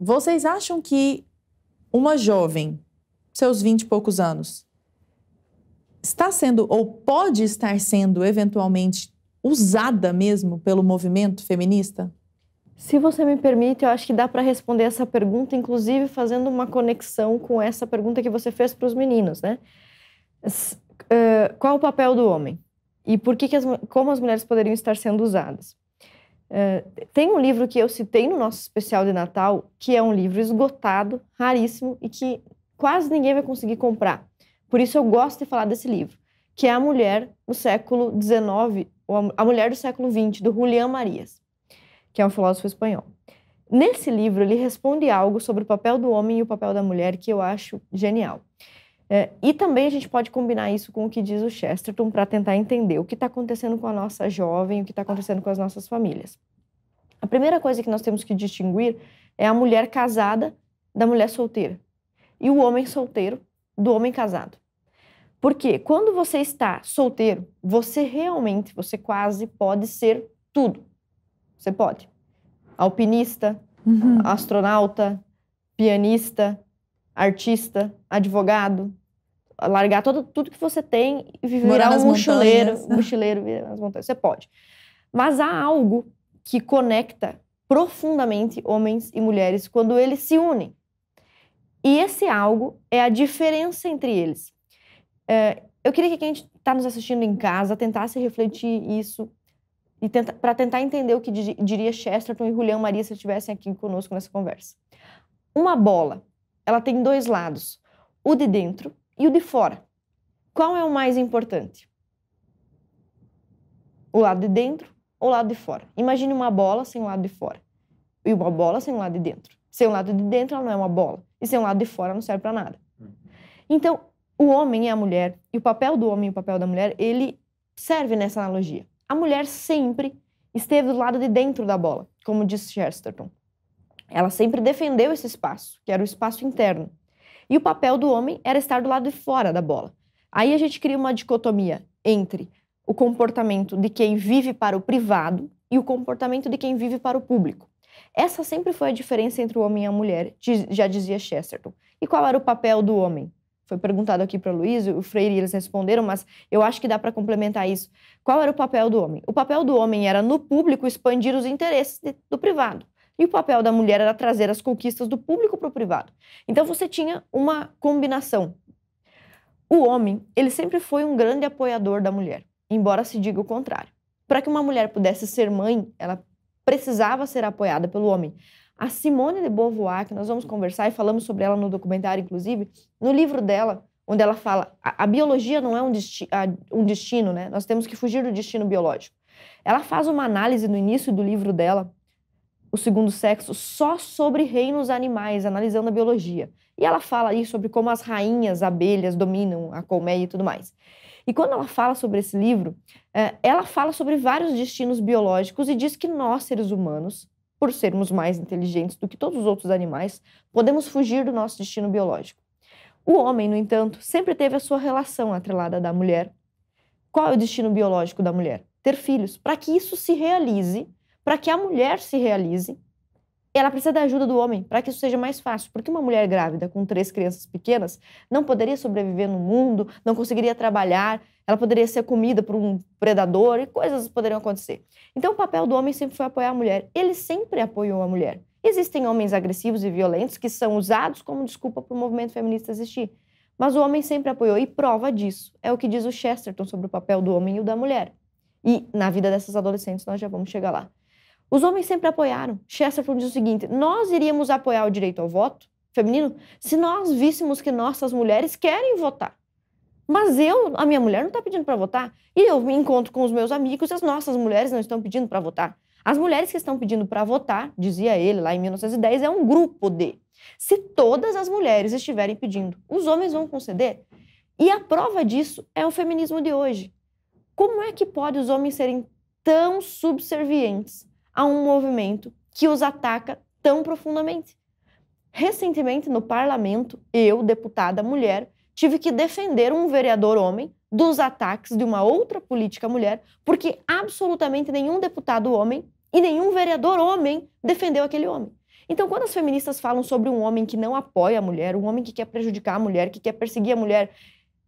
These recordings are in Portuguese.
Vocês acham que uma jovem, seus 20 e poucos anos, está sendo ou pode estar sendo eventualmente usada mesmo pelo movimento feminista? Se você me permite, eu acho que dá para responder essa pergunta, inclusive fazendo uma conexão com essa pergunta que você fez para os meninos, né? Uh, qual o papel do homem? E por que, que as, como as mulheres poderiam estar sendo usadas? Eh, tem um livro que eu citei no nosso especial de Natal, que é um livro esgotado, raríssimo e que quase ninguém vai conseguir comprar. Por isso eu gosto de falar desse livro, que é A Mulher no século XIX, ou A Mulher do século XX, do Julián Marias, que é um filósofo espanhol. Nesse livro, ele responde algo sobre o papel do homem e o papel da mulher que eu acho genial. É, e também a gente pode combinar isso com o que diz o Chesterton para tentar entender o que está acontecendo com a nossa jovem, o que está acontecendo com as nossas famílias. A primeira coisa que nós temos que distinguir é a mulher casada da mulher solteira e o homem solteiro do homem casado. Porque quando você está solteiro, você realmente, você quase pode ser tudo. Você pode. Alpinista, uhum. astronauta, pianista, artista, advogado, largar todo, tudo que você tem e virar um mochileiro, montanhas. mochileiro virar nas montanhas. Você pode. Mas há algo que conecta profundamente homens e mulheres quando eles se unem. E esse algo é a diferença entre eles. É, eu queria que quem está nos assistindo em casa tentasse refletir isso e tenta, para tentar entender o que diria Chesterton e Julião Maria se estivessem aqui conosco nessa conversa. Uma bola, ela tem dois lados, o de dentro e o de fora. Qual é o mais importante? O lado de dentro ou o lado de fora? Imagine uma bola sem o lado de fora e uma bola sem o lado de dentro. Sem o lado de dentro, ela não é uma bola. E sem o lado de fora, não serve para nada. Uhum. Então, o homem e a mulher, e o papel do homem e o papel da mulher, ele serve nessa analogia. A mulher sempre esteve do lado de dentro da bola, como disse Chesterton. Ela sempre defendeu esse espaço, que era o espaço interno. E o papel do homem era estar do lado de fora da bola. Aí a gente cria uma dicotomia entre o comportamento de quem vive para o privado e o comportamento de quem vive para o público. Essa sempre foi a diferença entre o homem e a mulher, já dizia Chesterton. E qual era o papel do homem? Foi perguntado aqui para o Luiz, o Freire, eles responderam, mas eu acho que dá para complementar isso. Qual era o papel do homem? O papel do homem era, no público, expandir os interesses do privado. E o papel da mulher era trazer as conquistas do público para o privado. Então você tinha uma combinação. O homem, ele sempre foi um grande apoiador da mulher, embora se diga o contrário. Para que uma mulher pudesse ser mãe, ela precisava ser apoiada pelo homem. A Simone de Beauvoir, que nós vamos conversar e falamos sobre ela no documentário, inclusive, no livro dela, onde ela fala a, a biologia não é um, desti a, um destino, né? Nós temos que fugir do destino biológico. Ela faz uma análise no início do livro dela o segundo sexo só sobre reinos animais, analisando a biologia. E ela fala aí sobre como as rainhas abelhas dominam a colmeia e tudo mais. E quando ela fala sobre esse livro, é, ela fala sobre vários destinos biológicos e diz que nós, seres humanos, por sermos mais inteligentes do que todos os outros animais, podemos fugir do nosso destino biológico. O homem, no entanto, sempre teve a sua relação atrelada da mulher. Qual é o destino biológico da mulher? Ter filhos. Para que isso se realize, para que a mulher se realize, ela precisa da ajuda do homem para que isso seja mais fácil. Porque uma mulher grávida com três crianças pequenas não poderia sobreviver no mundo, não conseguiria trabalhar, ela poderia ser comida por um predador e coisas poderiam acontecer. Então, o papel do homem sempre foi apoiar a mulher. Ele sempre apoiou a mulher. Existem homens agressivos e violentos que são usados como desculpa para o movimento feminista existir. Mas o homem sempre apoiou, e prova disso é o que diz o Chesterton sobre o papel do homem e o da mulher. E na vida dessas adolescentes, nós já vamos chegar lá. Os homens sempre apoiaram. Chesterfield diz o seguinte: nós iríamos apoiar o direito ao voto feminino se nós víssemos que nossas mulheres querem votar. Mas eu, a minha mulher não está pedindo para votar. E eu me encontro com os meus amigos e as nossas mulheres não estão pedindo para votar. As mulheres que estão pedindo para votar, dizia ele lá em 1910, é um grupo de. Se todas as mulheres estiverem pedindo, os homens vão conceder. E a prova disso é o feminismo de hoje. Como é que pode os homens serem tão subservientes a um movimento que os ataca tão profundamente. Recentemente, no parlamento, eu, deputada mulher, tive que defender um vereador homem dos ataques de uma outra política mulher, porque absolutamente nenhum deputado homem e nenhum vereador homem defendeu aquele homem. Então, quando as feministas falam sobre um homem que não apoia a mulher, um homem que quer prejudicar a mulher, que quer perseguir a mulher,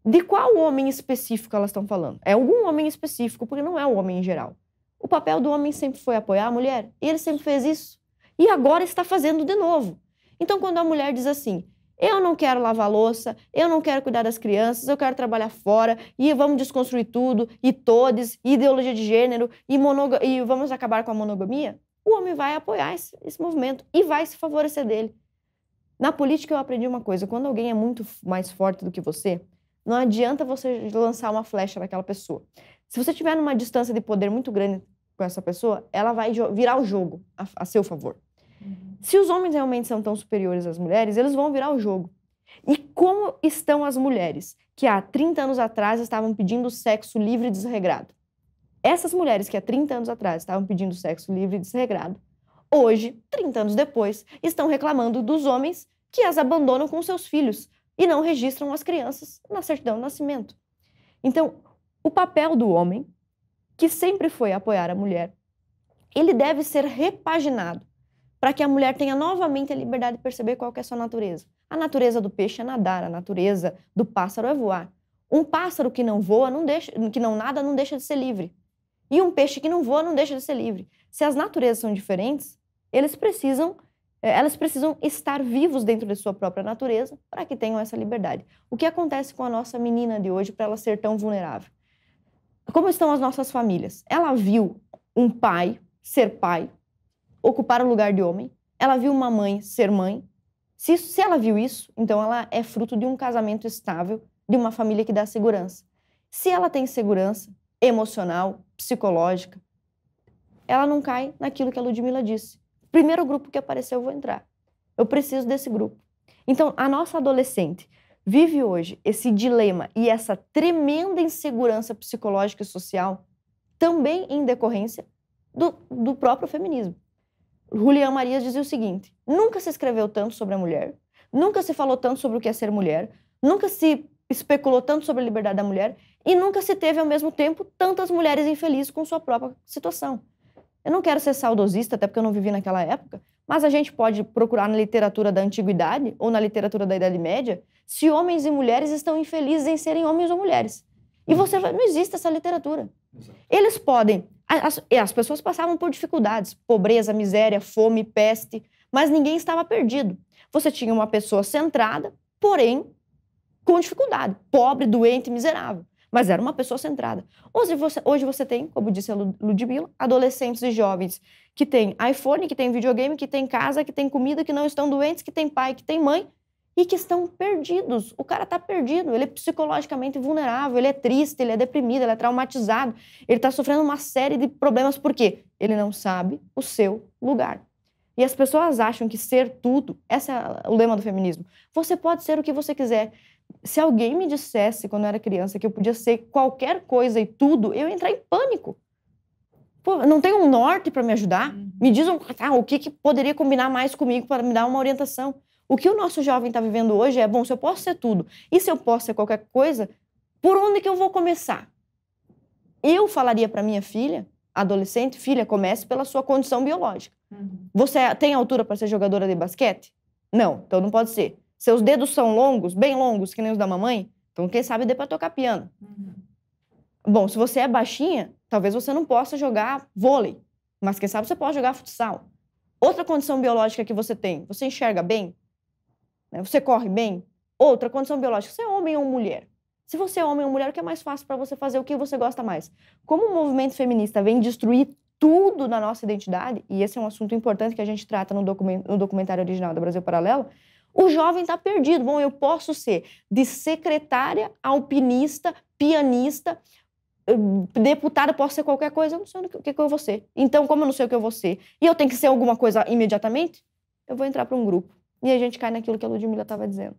de qual homem específico elas estão falando? É algum homem específico, porque não é o homem em geral. O papel do homem sempre foi apoiar a mulher, e ele sempre fez isso. E agora está fazendo de novo. Então, quando a mulher diz assim: eu não quero lavar louça, eu não quero cuidar das crianças, eu quero trabalhar fora e vamos desconstruir tudo, e todos, e ideologia de gênero, e, e vamos acabar com a monogamia, o homem vai apoiar esse, esse movimento e vai se favorecer dele. Na política eu aprendi uma coisa: quando alguém é muito mais forte do que você, não adianta você lançar uma flecha naquela pessoa. Se você tiver numa distância de poder muito grande com essa pessoa, ela vai virar o jogo a, a seu favor. Uhum. Se os homens realmente são tão superiores às mulheres, eles vão virar o jogo. E como estão as mulheres que há 30 anos atrás estavam pedindo sexo livre e desregrado? Essas mulheres que há 30 anos atrás estavam pedindo sexo livre e desregrado, hoje, 30 anos depois, estão reclamando dos homens que as abandonam com seus filhos e não registram as crianças na certidão de nascimento. Então, o papel do homem, que sempre foi apoiar a mulher, ele deve ser repaginado para que a mulher tenha novamente a liberdade de perceber qual é a sua natureza. A natureza do peixe é nadar, a natureza do pássaro é voar. Um pássaro que não voa, não deixa, que não nada, não deixa de ser livre. E um peixe que não voa, não deixa de ser livre. Se as naturezas são diferentes, eles precisam, eh, elas precisam estar vivos dentro de sua própria natureza para que tenham essa liberdade. O que acontece com a nossa menina de hoje para ela ser tão vulnerável? Como estão as nossas famílias? Ela viu um pai ser pai, ocupar o lugar de homem. Ela viu uma mãe ser mãe. Se, isso, se ela viu isso, então ela é fruto de um casamento estável, de uma família que dá segurança. Se ela tem segurança emocional, psicológica, ela não cai naquilo que a Ludmilla disse. Primeiro grupo que apareceu, eu vou entrar. Eu preciso desse grupo. Então, a nossa adolescente vive hoje esse dilema e essa tremenda insegurança psicológica e social, também em decorrência do, do próprio feminismo. Julião Marias dizia o seguinte: nunca se escreveu tanto sobre a mulher, nunca se falou tanto sobre o que é ser mulher, nunca se especulou tanto sobre a liberdade da mulher e nunca se teve ao mesmo tempo tantas mulheres infelizes com sua própria situação. Eu não quero ser saudosista, até porque eu não vivi naquela época, mas a gente pode procurar na literatura da antiguidade ou na literatura da Idade Média se homens e mulheres estão infelizes em serem homens ou mulheres. E você vai, não existe essa literatura. Eles podem. As, as pessoas passavam por dificuldades, pobreza, miséria, fome, peste, mas ninguém estava perdido. Você tinha uma pessoa centrada, porém com dificuldade, pobre, doente, miserável. Mas era uma pessoa centrada. Hoje você, hoje você tem, como disse a Ludmilla, adolescentes e jovens que têm iPhone, que têm videogame, que têm casa, que têm comida, que não estão doentes, que têm pai, que têm mãe e que estão perdidos. O cara está perdido, ele é psicologicamente vulnerável, ele é triste, ele é deprimido, ele é traumatizado, ele está sofrendo uma série de problemas porque ele não sabe o seu lugar. E as pessoas acham que ser tudo, esse é o lema do feminismo. Você pode ser o que você quiser se alguém me dissesse quando eu era criança que eu podia ser qualquer coisa e tudo, eu ia entrar em pânico. Pô, não tem um norte para me ajudar? Uhum. Me diz um, ah, o que, que poderia combinar mais comigo para me dar uma orientação. O que o nosso jovem está vivendo hoje é: bom, se eu posso ser tudo e se eu posso ser qualquer coisa, por onde que eu vou começar? Eu falaria para minha filha, adolescente, filha, comece pela sua condição biológica. Uhum. Você tem altura para ser jogadora de basquete? Não, então não pode ser. Seus dedos são longos, bem longos, que nem os da mamãe? Então, quem sabe dê para tocar piano. Uhum. Bom, se você é baixinha, talvez você não possa jogar vôlei, mas quem sabe você pode jogar futsal. Outra condição biológica que você tem, você enxerga bem? Né, você corre bem? Outra condição biológica, você é homem ou mulher? Se você é homem ou mulher, o que é mais fácil para você fazer? O que você gosta mais? Como o movimento feminista vem destruir tudo na nossa identidade, e esse é um assunto importante que a gente trata no, documentário original da Brasil Paralelo, o jovem está perdido. Bom, eu posso ser de secretária, alpinista, pianista, hum, deputada, posso ser qualquer coisa, eu não sei o que, que eu vou ser. Então, como eu não sei o que eu vou ser e eu tenho que ser alguma coisa imediatamente, eu vou entrar para um grupo. E a gente cai naquilo que a Ludmilla estava dizendo.